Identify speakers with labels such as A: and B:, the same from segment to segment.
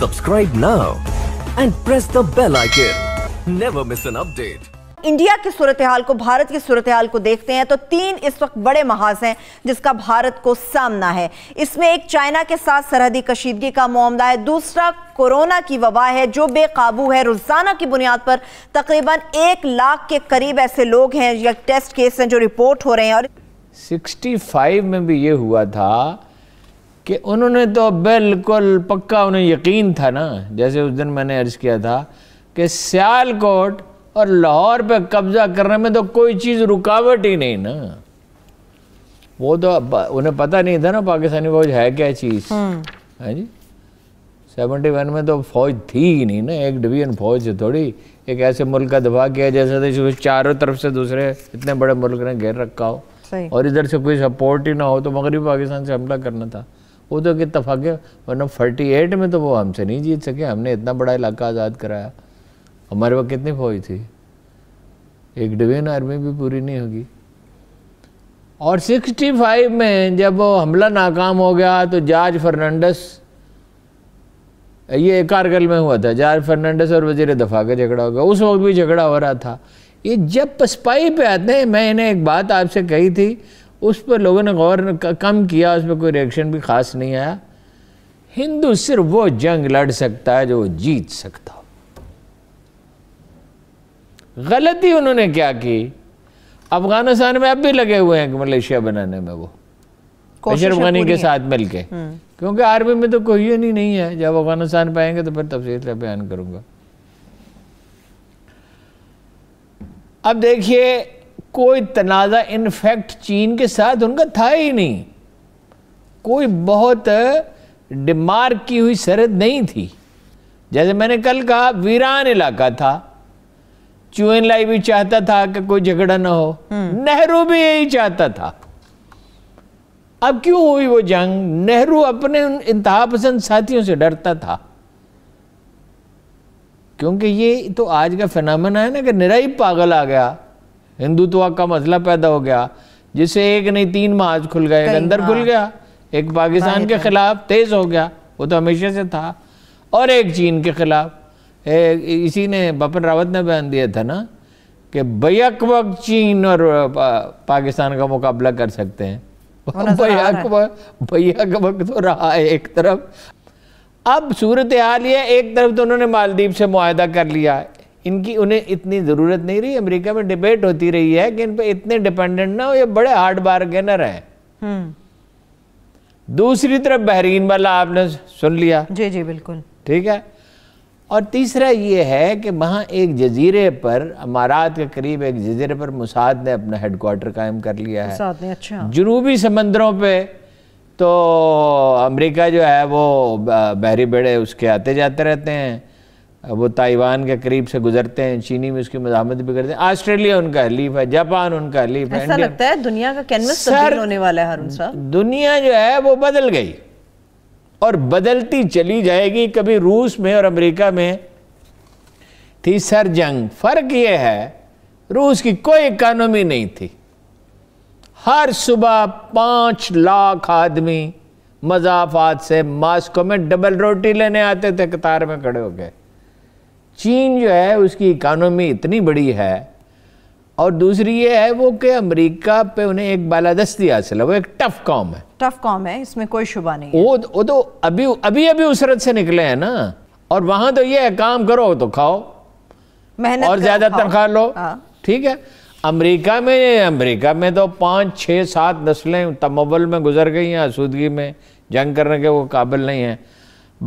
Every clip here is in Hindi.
A: Subscribe now and press the bell icon. Never miss an update.
B: India की सूरत हाल को भारत की सूरत हाल को देखते हैं तो तीन इस वक्त बड़े महाज हैं जिसका भारत को सामना है इसमें एक चाइना के साथ सरहदी कशीदगी का मामला है दूसरा कोरोना की वबा है जो बेकाबू है रोजाना की बुनियाद पर तकरीबन एक लाख के करीब ऐसे लोग हैं या टेस्ट केस हैं जो रिपोर्ट हो रहे हैं और 65
A: में भी ये हुआ था कि उन्होंने तो बिल्कुल पक्का उन्हें यकीन था ना जैसे उस दिन मैंने अर्ज़ किया था कि सियालकोट और लाहौर पे कब्ज़ा करने में तो कोई चीज़ रुकावट ही नहीं ना वो तो उन्हें पता नहीं था ना पाकिस्तानी फौज है क्या चीज़ है हम्म। हाँ जी सेवेंटी वन में तो फौज थी ही नहीं ना एक डिवीजन फौज थोड़ी एक ऐसे मुल्क का दफा किया जैसे तो चारों तरफ से दूसरे इतने बड़े मुल्क ने घेर रखा हो और इधर से कोई सपोर्ट ही ना हो तो मगरबी पाकिस्तान से हमला करना था वो तो कितना भाग्य वरना फोर्टी एट में तो वो हमसे नहीं जीत सके हमने इतना बड़ा इलाका आज़ाद कराया हमारे वक्त कितनी फौज थी एक डिवीजन आर्मी भी पूरी नहीं होगी और 65 में जब वो हमला नाकाम हो गया तो जॉर्ज फर्नांडस ये कारगिल में हुआ था जॉर्ज फर्नांडस और वजीर दफा का झगड़ा हो गया उस वक्त भी झगड़ा हो रहा था ये जब पसपाई पे आते हैं मैं इन्हें एक बात आपसे कही थी उस पर लोगों ने गौर कम किया उस पर कोई रिएक्शन भी ख़ास नहीं आया हिंदू सिर्फ वो जंग लड़ सकता है जो वो जीत सकता हो गलती उन्होंने क्या की अफगानिस्तान में अब भी लगे हुए हैं मलेशिया बनाने में वो अशरफ गनी के साथ मिल के हम्म। क्योंकि आर्मी में तो कोई ही नहीं है जब अफगानिस्तान पे आएंगे तो फिर तफसील से बयान करूंगा अब देखिए कोई तनाज़ा इनफैक्ट चीन के साथ उनका था ही नहीं कोई बहुत डिमार्क की हुई सरहद नहीं थी जैसे मैंने कल कहा वीरान इलाका था चुएन लाई भी चाहता था कि कोई झगड़ा ना हो हम्म। नेहरू भी यही चाहता था अब क्यों हुई वो जंग नेहरू अपने उन इंतहा पसंद साथियों से डरता था क्योंकि ये तो आज का फिनमिना है ना कि निरा ही पागल आ गया हिंदुत्व का मसला पैदा हो गया जिससे एक नहीं तीन महाज खुल गए एक अंदर खुल गया एक पाकिस्तान के खिलाफ तेज हो गया वो तो हमेशा से था और एक चीन के खिलाफ इसी ने बपन रावत ने बयान दिया था ना कि बैक वक्त चीन और पाकिस्तान का मुकाबला कर सकते हैं बैक वक्त बैक वक्त तो रहा है एक तरफ अब सूरत हाल यह एक तरफ तो उन्होंने मालदीव से माहदा कर लिया इनकी उन्हें इतनी ज़रूरत नहीं रही अमेरिका में डिबेट होती रही है कि इन पर इतने डिपेंडेंट ना हो ये बड़े हार्ड बार्गेनर है दूसरी तरफ बहरीन वाला आपने सुन लिया जी जी बिल्कुल ठीक है और तीसरा ये है कि वहाँ एक जजीरे पर अमारात के करीब एक जजीरे पर मुसाद ने अपना हेडकोार्टर कायम कर लिया है ने अच्छा जनूबी समंदरों पे तो अमेरिका जो है वो बहरी बेड़े उसके आते जाते रहते हैं वो ताइवान के करीब से गुजरते हैं चीनी में उसकी मजामत भी करते हैं ऑस्ट्रेलिया उनका हलीफ है जापान उनका हलीफ है ऐसा लगता
B: है दुनिया का कैनवस होने वाला है हरुण साहब
A: दुनिया जो है वो बदल गई और बदलती चली जाएगी कभी रूस में और अमेरिका में थी सर जंग फर्क यह है रूस की कोई इकोनॉमी नहीं थी हर सुबह पांच लाख आदमी मजाफात से मास्को में डबल रोटी लेने आते थे कतार में खड़े हो गए चीन जो है उसकी इकानमी इतनी बड़ी है और दूसरी ये है वो कि अमेरिका पे उन्हें एक बालादस्ती हासिल है वो एक टफ कॉम है
B: टफ कॉम है इसमें कोई शुबा नहीं
A: वो वो तो अभी अभी अभी उसरत से निकले हैं ना और वहां तो ये है काम करो तो खाओ मेहनत और ज़्यादा तनख्वाह लो हाँ। ठीक है अमेरिका में अमेरिका में तो पाँच छः सात नस्लें तमवल में गुजर गई हैं आसूदगी में जंग करने के वो काबिल नहीं है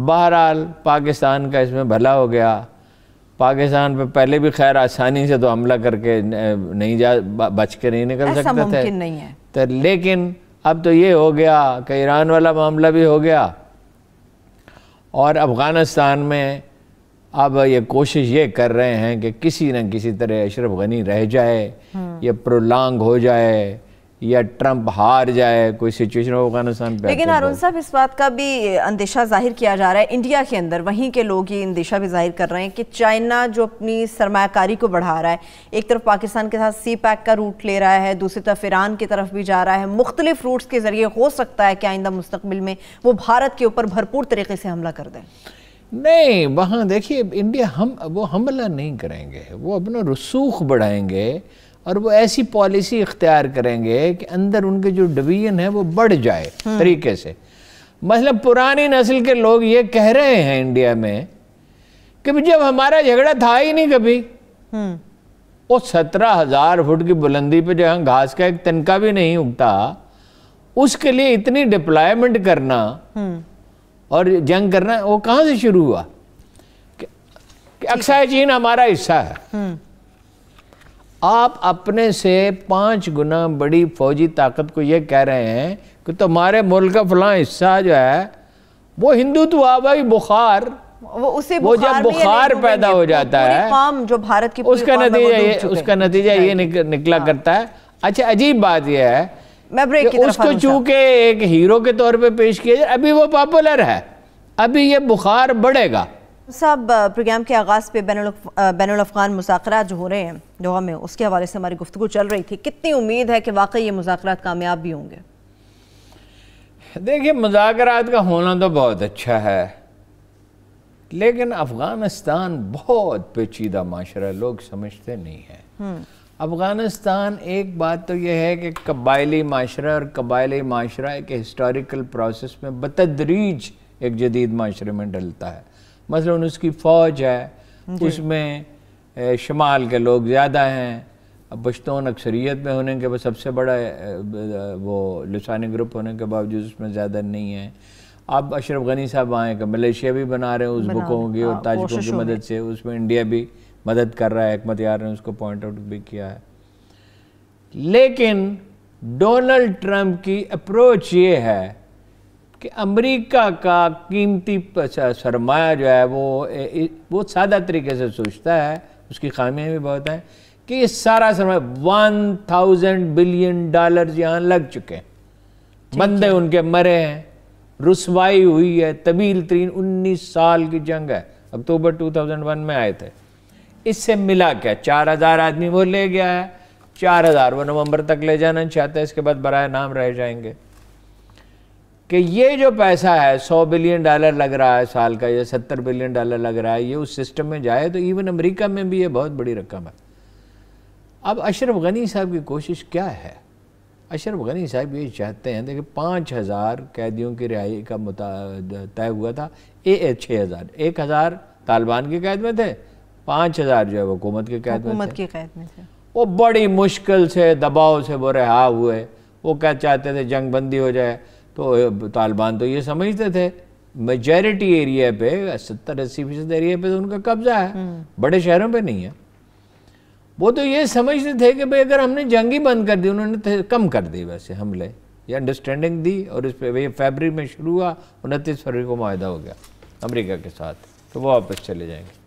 A: बहरहाल पाकिस्तान का इसमें भला हो गया पाकिस्तान पे पहले भी खैर आसानी से तो हमला करके नहीं जा बच के नहीं निकल सकते थे नहीं है तो लेकिन अब तो ये हो गया कि ईरान वाला मामला भी हो गया और अफ़गानिस्तान में अब ये कोशिश ये कर रहे हैं कि किसी न किसी तरह अशरफ गनी रह जाए हम्म। या प्रोलांग हो जाए या ट्रंप हार जाए कोई सिचुएशन हो अफगानिस्तान पे लेकिन अरुण
B: साहब इस बात का भी अंदेशा जाहिर किया जा रहा है इंडिया के अंदर वहीं के लोग ये अंदेशा भी जाहिर कर रहे हैं कि चाइना जो अपनी सरमाकारी को बढ़ा रहा है एक तरफ पाकिस्तान के साथ सी पैक का रूट ले रहा है दूसरी तरफ ईरान की तरफ भी जा रहा है मुख्तलिफ रूट्स के जरिए हो सकता है कि आइंदा मुस्तबिल में वो भारत के ऊपर भरपूर तरीके से हमला कर दें
A: नहीं वहाँ देखिए इंडिया हम वो हमला नहीं करेंगे वो अपना रसूख बढ़ाएंगे और वो ऐसी पॉलिसी इख्तियार करेंगे कि अंदर उनके जो डिवीजन है वो बढ़ जाए हम्म। तरीके से मतलब पुरानी नस्ल के लोग ये कह रहे हैं इंडिया में कि जब हमारा झगड़ा था ही नहीं कभी हम्म। वो सत्रह हजार फुट की बुलंदी पे जहाँ घास का एक तनका भी नहीं उगता उसके लिए इतनी डिप्लॉयमेंट करना हम्म। और जंग करना वो कहां से शुरू हुआ अक्सर चीन हमारा हिस्सा है आप अपने से पाँच गुना बड़ी फौजी ताकत को ये कह रहे हैं कि तुम्हारे मुल्क का फला हिस्सा जो है वो भाई बुखार
B: वो उसे वो जब बुखार पैदा हो जाता है जो भारत की उसका नतीजा उसका
A: नतीजा ये निकला हाँ। करता है अच्छा अजीब बात यह है
B: मैं ब्रेक की उसको
A: चूंकि एक हीरो के तौर पे पेश किया जाए अभी वो पॉपुलर है अभी ये बुखार बढ़ेगा
B: साहब प्रोग्राम के आगाज़ पे बैन अफगान मुजाकर जो हो रहे हैं दोहा में उसके हवाले से हमारी गुफ्तु चल रही थी कितनी उम्मीद है कि वाकई ये मुजाकर कामयाब भी होंगे
A: देखिए मुजाकर का होना तो बहुत अच्छा है लेकिन अफ़गानिस्तान बहुत पेचीदा माशरा है लोग समझते नहीं हैं हम्म। अफ़गानिस्तान एक बात तो यह है कि कबायली माशरा और कबायली माशरा एक हिस्टोरिकल प्रोसेस में बतदरीज एक जदीद माशरे में डलता है मसलन उसकी फ़ौज है उसमें शमाल के लोग ज़्यादा हैं पश्तून अक्सरीत में होने के बाद सबसे बड़ा वो लसानी ग्रुप होने के बावजूद उसमें ज़्यादा नहीं है अब अशरफ गनी साहब आए का मलेशिया भी बना रहे हैं उस बुकों की और हाँ, ताजकों की मदद से उसमें इंडिया भी मदद कर रहा है एकमत यार ने उसको पॉइंट आउट भी किया है लेकिन डोनाल्ड ट्रंप की अप्रोच ये है कि अमेरिका का कीमती सरमाया जो है वो बहुत सादा तरीके से सोचता है उसकी खामियाँ भी बहुत हैं कि ये सारा सरमाया वन थाउजेंड बिलियन डॉलर यहाँ लग चुके हैं बंदे उनके मरे हैं रसवाई हुई है तबील तरीन उन्नीस साल की जंग है अक्टूबर 2001 में आए थे इससे मिला क्या चार हज़ार आदमी वो ले गया है चार हज़ार वो नवंबर तक ले जाना चाहते हैं इसके बाद बरए नाम रह जाएंगे कि ये जो पैसा है सौ बिलियन डॉलर लग रहा है साल का या सत्तर बिलियन डॉलर लग रहा है ये उस सिस्टम में जाए तो इवन अमेरिका में भी ये बहुत बड़ी रकम है अब अशरफ गनी साहब की कोशिश क्या है अशरफ गनी साहब ये चाहते हैं देखिए पाँच हज़ार कैदियों की रिहाई का तय हुआ था ए छः हज़ार एक हज़ार तालिबान के कैद में थे पाँच हज़ार जो है हुकूमत के कैद में थे। कैद में थे वो बड़ी मुश्किल से दबाव से वो रिहा हुए वो क्या चाहते थे जंग बंदी हो जाए तो तालिबान तो ये समझते थे मेजॉरिटी एरिया पे सत्तर अस्सी फीसद एरिया पे तो उनका कब्जा है हम्म। बड़े शहरों पे नहीं है वो तो ये समझते थे कि भाई अगर हमने जंग ही बंद कर दी उन्होंने कम कर दी वैसे हमले ये अंडरस्टैंडिंग दी और इस पर भैया फेबरी में शुरू हुआ उनतीस फरवरी को माह हो गया अमरीका के साथ तो वो वापस चले जाएंगे